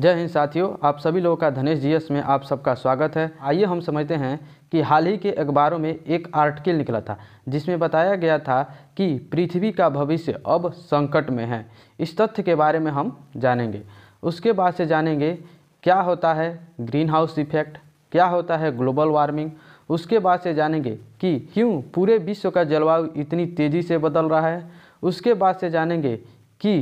जय हिंद साथियों आप सभी लोगों का धनेश जीएस में आप सबका स्वागत है आइए हम समझते हैं कि हाल ही के अखबारों में एक आर्टिकल निकला था जिसमें बताया गया था कि पृथ्वी का भविष्य अब संकट में है इस तथ्य के बारे में हम जानेंगे उसके बाद से जानेंगे क्या होता है ग्रीन हाउस इफेक्ट क्या होता है ग्लोबल वार्मिंग उसके बाद से जानेंगे कि क्यों पूरे विश्व का जलवायु इतनी तेज़ी से बदल रहा है उसके बाद से जानेंगे कि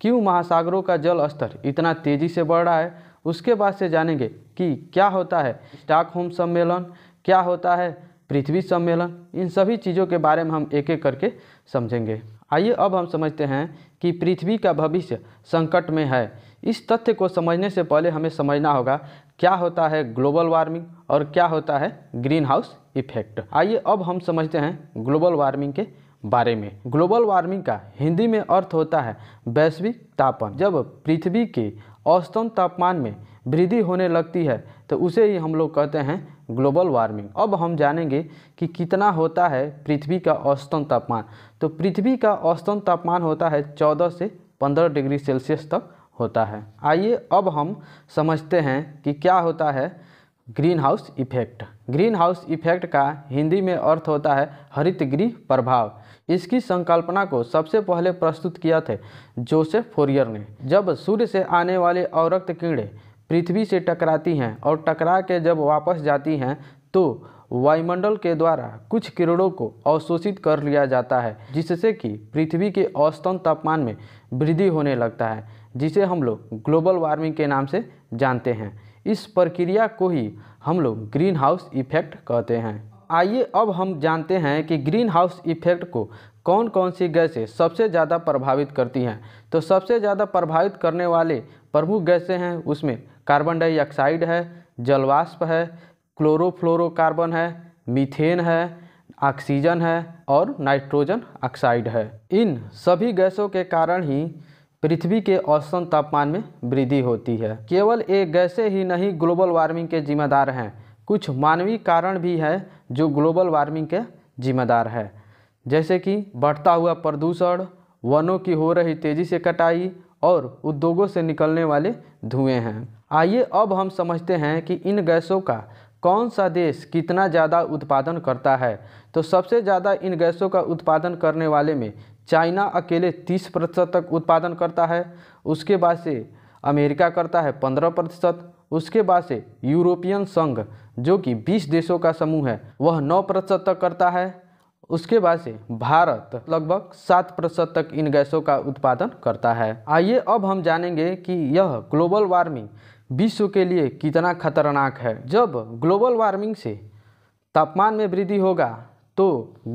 क्यों महासागरों का जल स्तर इतना तेज़ी से बढ़ रहा है उसके बाद से जानेंगे कि क्या होता है स्टॉकहोम सम्मेलन क्या होता है पृथ्वी सम्मेलन इन सभी चीज़ों के बारे में हम एक एक करके समझेंगे आइए अब हम समझते हैं कि पृथ्वी का भविष्य संकट में है इस तथ्य को समझने से पहले हमें समझना होगा क्या होता है ग्लोबल वार्मिंग और क्या होता है ग्रीन हाउस इफेक्ट आइए अब हम समझते हैं ग्लोबल वार्मिंग के बारे में ग्लोबल वार्मिंग का हिंदी में अर्थ होता है वैश्विक तापन जब पृथ्वी के औसतन तापमान में वृद्धि होने लगती है तो उसे ही हम लोग कहते हैं ग्लोबल वार्मिंग अब हम जानेंगे कि कितना होता है पृथ्वी का औसतन तापमान तो पृथ्वी का औसतन तापमान होता है चौदह से पंद्रह डिग्री सेल्सियस तक होता है आइए अब हम समझते हैं कि क्या होता है green house effect green house effect का हिंदी में अर्थ होता है हरित गृह प्रभाव इसकी संकल्पना को सबसे पहले प्रस्तुत किया थे जोसेफ फोरियर ने जब सूर्य से आने वाले अवरक्त कीड़े पृथ्वी से टकराती हैं और टकरा के जब वापस जाती हैं तो वायुमंडल के द्वारा कुछ किरणों को अवशोषित कर लिया जाता है जिससे कि पृथ्वी के औसतन तापमान में वृद्धि होने लगता है जिसे हम लोग ग्लोबल वार्मिंग के नाम से जानते हैं इस प्रक्रिया को ही हम लोग ग्रीन हाउस इफेक्ट कहते हैं आइए अब हम जानते हैं कि ग्रीन हाउस इफेक्ट को कौन कौन सी गैसें सबसे ज़्यादा प्रभावित करती हैं तो सबसे ज़्यादा प्रभावित करने वाले प्रमुख गैसें हैं उसमें कार्बन डाइऑक्साइड है जलवाष्प है क्लोरोफ्लोरोकार्बन है मीथेन है ऑक्सीजन है और नाइट्रोजन ऑक्साइड है इन सभी गैसों के कारण ही पृथ्वी के औसतन तापमान में वृद्धि होती है केवल ये गैसे ही नहीं ग्लोबल वार्मिंग के जिम्मेदार हैं कुछ मानवीय कारण भी है जो ग्लोबल वार्मिंग के जिम्मेदार है जैसे कि बढ़ता हुआ प्रदूषण वनों की हो रही तेज़ी से कटाई और उद्योगों से निकलने वाले धुएं हैं आइए अब हम समझते हैं कि इन गैसों का कौन सा देश कितना ज़्यादा उत्पादन करता है तो सबसे ज़्यादा इन गैसों का उत्पादन करने वाले में चाइना अकेले तीस प्रतिशत तक उत्पादन करता है उसके बाद से अमेरिका करता है पंद्रह प्रतिशत उसके बाद से यूरोपियन संघ जो कि बीस देशों का समूह है वह नौ प्रतिशत तक करता है उसके बाद से भारत लगभग सात प्रतिशत तक इन गैसों का उत्पादन करता है आइए अब हम जानेंगे कि यह ग्लोबल वार्मिंग विश्व के लिए कितना खतरनाक है जब ग्लोबल वार्मिंग से तापमान में वृद्धि होगा तो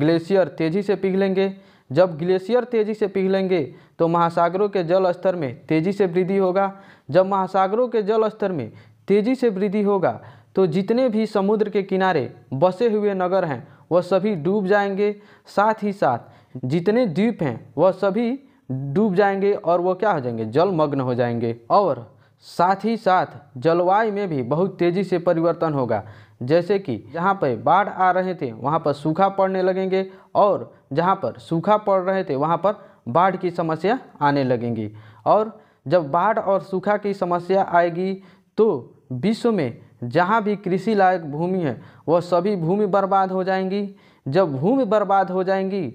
ग्लेशियर तेज़ी से पिघलेंगे जब ग्लेशियर तेजी से पिघलेंगे तो महासागरों के जल स्तर में तेजी से वृद्धि होगा जब महासागरों के जल स्तर में तेजी से वृद्धि होगा तो जितने भी समुद्र के किनारे बसे हुए नगर हैं वह सभी डूब जाएंगे साथ ही साथ जितने द्वीप हैं वह सभी डूब जाएंगे और वह क्या हो जाएंगे जलमग्न हो जाएंगे और साथ ही साथ जलवायु में भी बहुत तेज़ी से परिवर्तन होगा जैसे कि जहाँ पर बाढ़ आ रहे थे वहाँ पर सूखा पड़ने लगेंगे और जहाँ पर सूखा पड़ रहे थे वहाँ पर बाढ़ की समस्या आने लगेंगी और जब बाढ़ और सूखा की समस्या आएगी तो विश्व में जहाँ भी कृषि लायक भूमि है वह सभी भूमि बर्बाद हो जाएंगी जब भूमि बर्बाद हो जाएंगी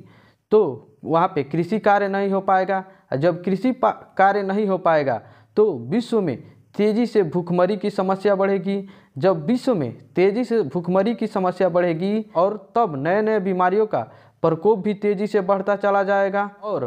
तो वहाँ पे कृषि कार्य नहीं हो पाएगा जब कृषि कार्य नहीं हो पाएगा तो विश्व में तेज़ी से भूखमरी की समस्या बढ़ेगी जब विश्व में तेज़ी से भूखमरी की समस्या बढ़ेगी और तब नए नए बीमारियों का प्रकोप भी तेज़ी से बढ़ता चला जाएगा और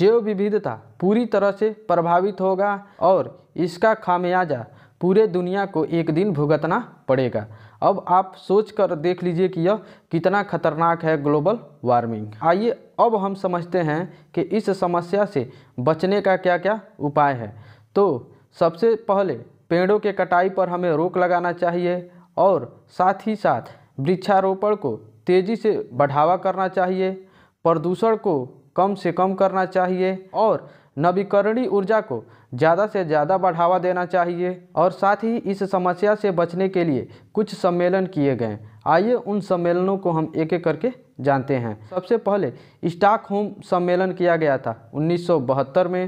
जैव विविधता पूरी तरह से प्रभावित होगा और इसका खामियाजा पूरे दुनिया को एक दिन भुगतना पड़ेगा अब आप सोच कर देख लीजिए कि यह कितना खतरनाक है ग्लोबल वार्मिंग आइए अब हम समझते हैं कि इस समस्या से बचने का क्या क्या उपाय है तो सबसे पहले पेड़ों के कटाई पर हमें रोक लगाना चाहिए और साथ ही साथ वृक्षारोपण को तेज़ी से बढ़ावा करना चाहिए प्रदूषण को कम से कम करना चाहिए और नवीकरणीय ऊर्जा को ज़्यादा से ज़्यादा बढ़ावा देना चाहिए और साथ ही इस समस्या से बचने के लिए कुछ सम्मेलन किए गए आइए उन सम्मेलनों को हम एक एक करके जानते हैं सबसे पहले होम सम्मेलन किया गया था उन्नीस में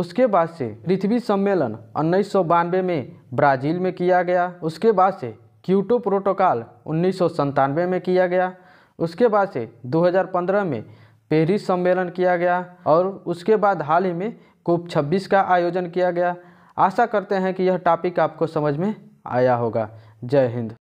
उसके बाद से पृथ्वी सम्मेलन उन्नीस में ब्राज़ील में किया गया उसके बाद से क्यूटो प्रोटोकॉल उन्नीस में किया गया उसके बाद से 2015 में पेरिस सम्मेलन किया गया और उसके बाद हाल ही में कोप 26 का आयोजन किया गया आशा करते हैं कि यह टॉपिक आपको समझ में आया होगा जय हिंद